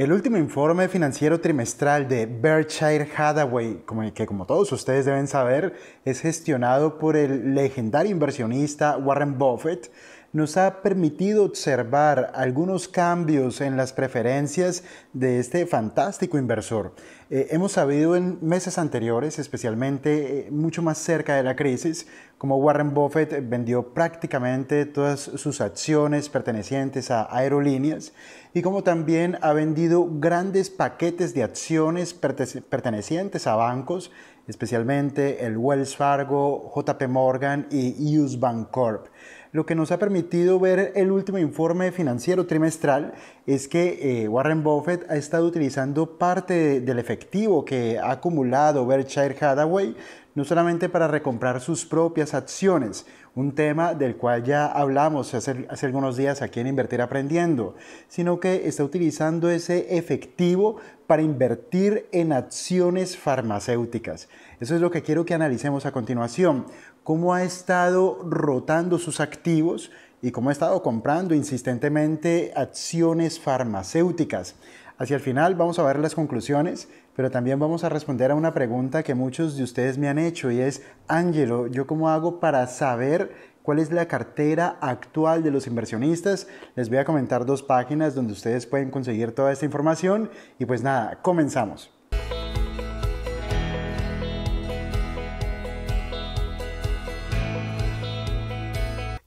El último informe financiero trimestral de Berkshire Hathaway, que como todos ustedes deben saber, es gestionado por el legendario inversionista Warren Buffett, nos ha permitido observar algunos cambios en las preferencias de este fantástico inversor. Eh, hemos sabido en meses anteriores, especialmente eh, mucho más cerca de la crisis, como Warren Buffett vendió prácticamente todas sus acciones pertenecientes a aerolíneas y como también ha vendido grandes paquetes de acciones pertenecientes a bancos, especialmente el Wells Fargo, JP Morgan y US Bank Corp. Lo que nos ha permitido ver el último informe financiero trimestral es que eh, Warren Buffett ha estado utilizando parte del efectivo que ha acumulado Berkshire Hathaway no solamente para recomprar sus propias acciones, un tema del cual ya hablamos hace, algunos días aquí en Invertir Aprendiendo, sino que está utilizando ese efectivo para invertir en acciones farmacéuticas. Eso es lo que quiero que analicemos a continuación, cómo ha estado rotando sus activos y cómo ha estado comprando insistentemente acciones farmacéuticas. Hacia el final vamos a ver las conclusiones pero también vamos a responder a una pregunta que muchos de ustedes me han hecho y es, Ángelo, ¿yo cómo hago para saber cuál es la cartera actual de los inversionistas? Les voy a comentar dos páginas donde ustedes pueden conseguir toda esta información y pues nada, comenzamos.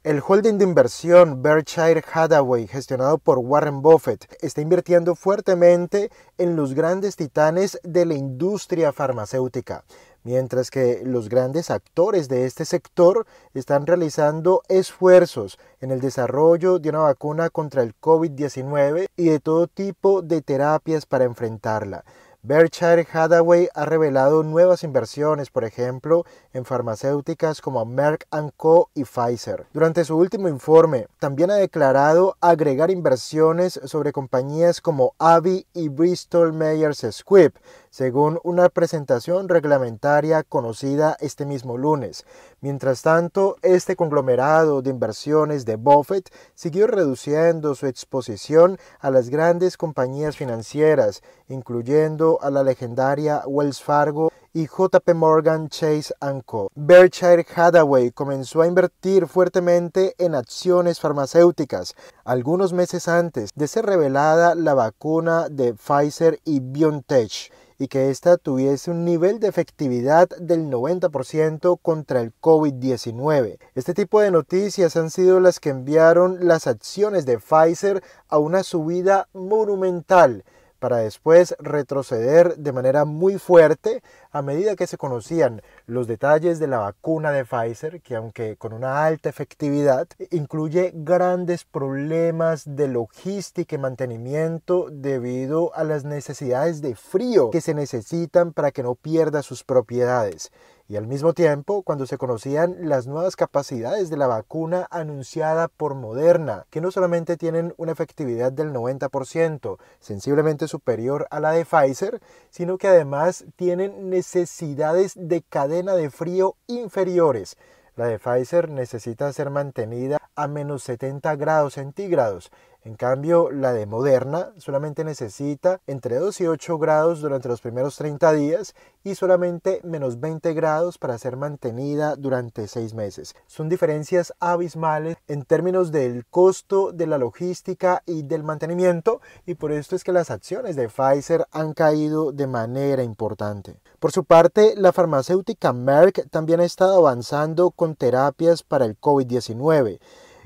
El holding de inversión Berkshire Hathaway, gestionado por Warren Buffett, está invirtiendo fuertemente en los grandes titanes de la industria farmacéutica, mientras que los grandes actores de este sector están realizando esfuerzos en el desarrollo de una vacuna contra el COVID-19 y de todo tipo de terapias para enfrentarla. Berkshire Hathaway ha revelado nuevas inversiones, por ejemplo, en farmacéuticas como Merck Co. y Pfizer. Durante su último informe, también ha declarado agregar inversiones sobre compañías como Abbey y Bristol Myers Squibb, según una presentación reglamentaria conocida este mismo lunes. Mientras tanto, este conglomerado de inversiones de Buffett siguió reduciendo su exposición a las grandes compañías financieras, incluyendo a la legendaria Wells Fargo y JP Morgan Chase Co. Berkshire Hathaway comenzó a invertir fuertemente en acciones farmacéuticas algunos meses antes de ser revelada la vacuna de Pfizer y BioNTech y que ésta tuviese un nivel de efectividad del 90% contra el COVID-19. Este tipo de noticias han sido las que enviaron las acciones de Pfizer a una subida monumental para después retroceder de manera muy fuerte a medida que se conocían los detalles de la vacuna de Pfizer, que aunque con una alta efectividad, incluye grandes problemas de logística y mantenimiento debido a las necesidades de frío que se necesitan para que no pierda sus propiedades y al mismo tiempo, cuando se conocían las nuevas capacidades de la vacuna anunciada por Moderna, que no solamente tienen una efectividad del 90%, sensiblemente superior a la de Pfizer, sino que además tienen necesidades de cadena de frío inferiores. La de Pfizer necesita ser mantenida a menos 70 grados centígrados en cambio, la de Moderna solamente necesita entre 2 y 8 grados durante los primeros 30 días y solamente menos 20 grados para ser mantenida durante 6 meses. Son diferencias abismales en términos del costo, de la logística y del mantenimiento y por esto es que las acciones de Pfizer han caído de manera importante. Por su parte, la farmacéutica Merck también ha estado avanzando con terapias para el COVID-19.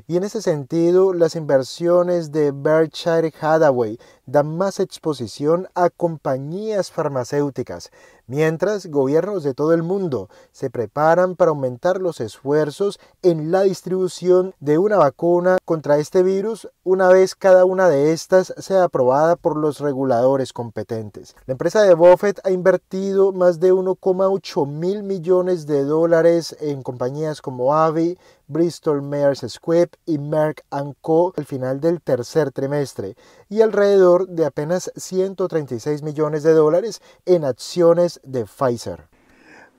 Y en ese sentido, las inversiones de Berkshire Hathaway dan más exposición a compañías farmacéuticas, mientras gobiernos de todo el mundo se preparan para aumentar los esfuerzos en la distribución de una vacuna contra este virus una vez cada una de estas sea aprobada por los reguladores competentes. La empresa de Buffett ha invertido más de 1,8 mil millones de dólares en compañías como Avi, Bristol Myers Squibb y Merck Co. al final del tercer trimestre y alrededor de apenas 136 millones de dólares en acciones de Pfizer.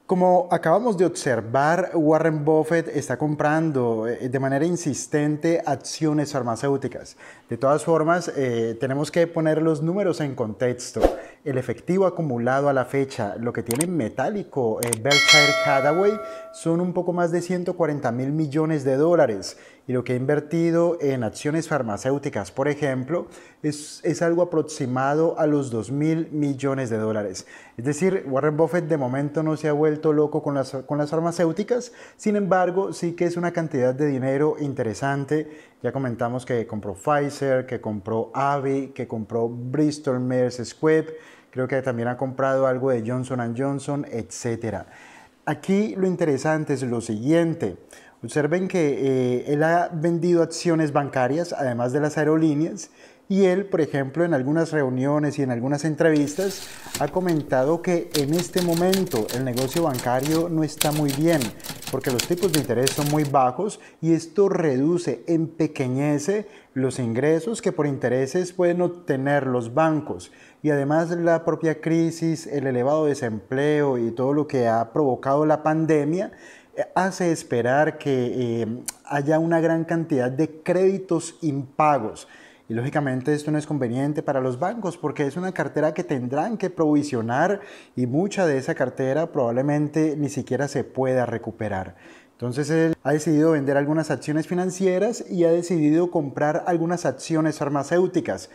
Como acabamos de observar, Warren Buffett está comprando eh, de manera insistente acciones farmacéuticas. De todas formas, eh, tenemos que poner los números en contexto. El efectivo acumulado a la fecha, lo que tiene metálico eh, Berkshire Hathaway, son un poco más de 140 mil millones de dólares y lo que ha invertido en acciones farmacéuticas, por ejemplo, es, algo aproximado a los 2 mil millones de dólares. Es decir, Warren Buffett de momento no se ha vuelto loco con las, farmacéuticas, sin embargo, sí que es una cantidad de dinero interesante. Ya comentamos que compró Pfizer, que compró Avi, que compró Bristol Myers Squibb, creo que también ha comprado algo de Johnson Johnson, etc. Aquí lo interesante es lo siguiente. Observen que eh, él ha vendido acciones bancarias, además de las aerolíneas, y él, por ejemplo, en algunas reuniones y en algunas entrevistas, ha comentado que en este momento el negocio bancario no está muy bien, porque los tipos de interés son muy bajos y esto reduce, empequeñece los ingresos que por intereses pueden obtener los bancos. Y además la propia crisis, el elevado desempleo y todo lo que ha provocado la pandemia hace esperar que eh, haya una gran cantidad de créditos impagos. Y lógicamente esto no es conveniente para los bancos porque es una cartera que tendrán que provisionar y mucha de esa cartera probablemente ni siquiera se pueda recuperar. Entonces él ha decidido vender algunas acciones financieras y ha decidido comprar algunas acciones farmacéuticas.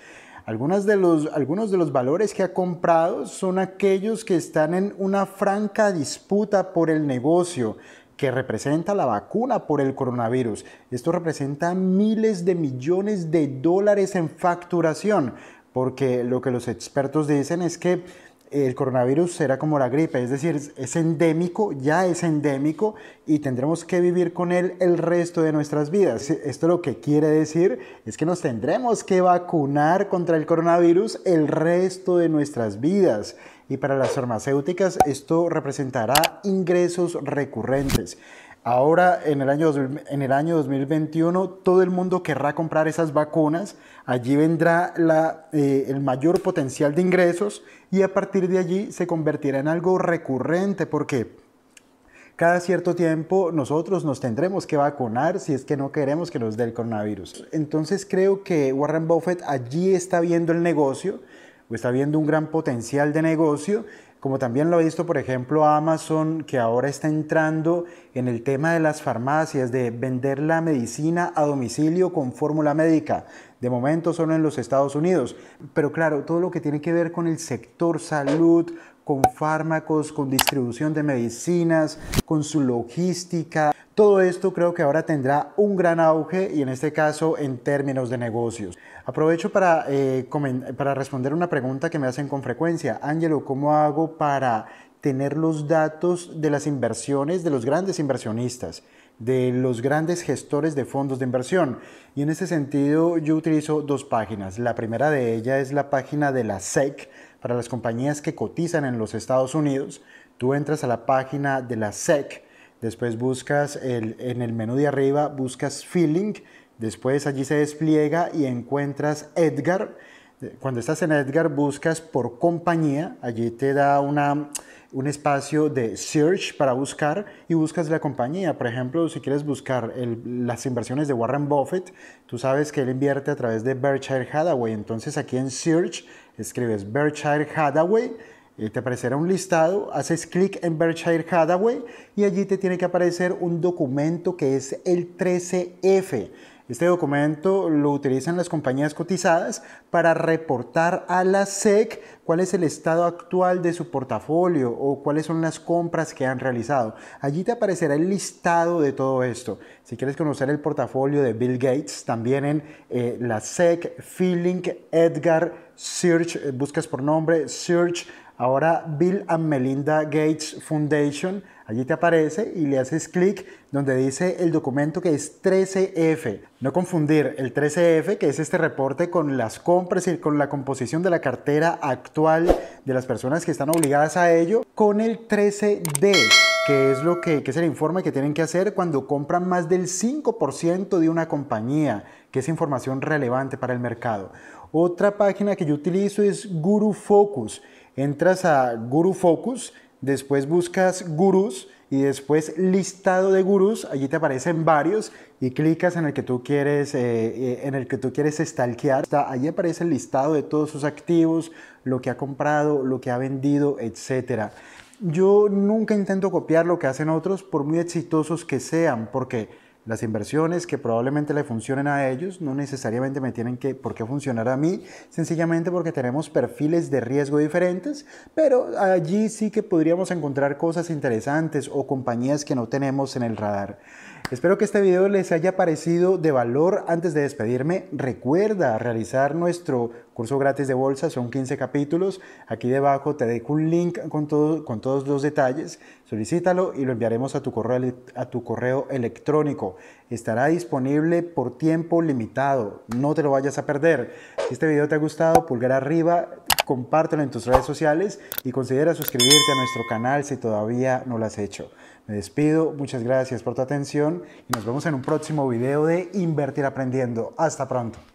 Algunas de los, algunos de los valores que ha comprado son aquellos que están en una franca disputa por el negocio, que representa la vacuna por el coronavirus. Esto representa miles de millones de dólares en facturación, porque lo que los expertos dicen es que el coronavirus será como la gripe, es decir, es endémico, ya es endémico y tendremos que vivir con él el resto de nuestras vidas. Esto lo que quiere decir es que nos tendremos que vacunar contra el coronavirus el resto de nuestras vidas y para las farmacéuticas esto representará ingresos recurrentes. Ahora, en el, año, en el año 2021, todo el mundo querrá comprar esas vacunas. Allí vendrá la, eh, el mayor potencial de ingresos y a partir de allí se convertirá en algo recurrente porque cada cierto tiempo nosotros nos tendremos que vacunar si es que no queremos que nos dé el coronavirus. Entonces creo que Warren Buffett allí está viendo el negocio pues, está viendo un gran potencial de negocio, como también lo ha visto, por ejemplo, Amazon, que ahora está entrando en el tema de las farmacias, de vender la medicina a domicilio con fórmula médica. De momento solo en los Estados Unidos. Pero claro, todo lo que tiene que ver con el sector salud, con fármacos, con distribución de medicinas, con su logística, todo esto creo que ahora tendrá un gran auge y en este caso en términos de negocios. Aprovecho para, eh, para responder una pregunta que me hacen con frecuencia. Ángelo, ¿cómo hago para tener los datos de las inversiones de los grandes inversionistas? de los grandes gestores de fondos de inversión. Y en ese sentido yo utilizo dos páginas. La primera de ellas es la página de la SEC para las compañías que cotizan en los Estados Unidos. Tú entras a la página de la SEC Después buscas en el menú de arriba, buscas Feeling. Después allí se despliega y encuentras Edgar. Cuando estás en Edgar buscas por compañía. Allí te da una, un espacio de search para buscar y buscas la compañía. Por ejemplo, si quieres buscar las inversiones de Warren Buffett, tú sabes que él invierte a través de Berkshire Hathaway. Entonces aquí en search escribes Berkshire Hathaway eh, te aparecerá un listado, haces clic en Berkshire Hathaway y allí te tiene que aparecer un documento que es el 13F. Este documento lo utilizan las compañías cotizadas para reportar a la SEC cuál es el estado actual de su portafolio o cuáles son las compras que han realizado. Allí te aparecerá el listado de todo esto. Si quieres conocer el portafolio de Bill Gates, también en eh, la SEC, Feeling, Edgar, Search, eh, buscas por nombre, Search, Ahora Bill and Melinda Gates Foundation, allí te aparece y le haces clic donde dice el documento que es 13F. No confundir el 13F, que es este reporte con las compras y con la composición de la cartera actual de las personas que están obligadas a ello, con el 13D, que es lo que, que es el informe que tienen que hacer cuando compran más del 5% de una compañía, que es información relevante para el mercado. Otra página que yo utilizo es Guru Focus entras a Guru Focus, después buscas gurus y después listado de gurús, allí te aparecen varios y clicas en el que tú quieres, eh, eh, en el que tú quieres stalkear. Allí aparece el listado de todos sus activos, lo que ha comprado, lo que ha vendido, etc. Yo nunca intento copiar lo que hacen otros, por muy exitosos que sean, porque las inversiones que probablemente le funcionen a ellos no necesariamente me tienen que por qué funcionar a mí, sencillamente porque tenemos perfiles de riesgo diferentes, pero allí sí que podríamos encontrar cosas interesantes o compañías que no tenemos en el radar. Espero que este video les haya parecido de valor. Antes de despedirme, recuerda realizar nuestro curso gratis de bolsa, son 15 capítulos. Aquí debajo te dejo un link con, todo, con todos los detalles. Solicítalo y lo enviaremos a tu, correo, a tu correo electrónico. Estará disponible por tiempo limitado. No te lo vayas a perder. Si este video te ha gustado, pulgar arriba, compártelo en tus redes sociales y considera suscribirte a nuestro canal si todavía no lo has hecho. Me despido, muchas gracias por tu atención y nos vemos en un próximo video de Invertir Aprendiendo. Hasta pronto.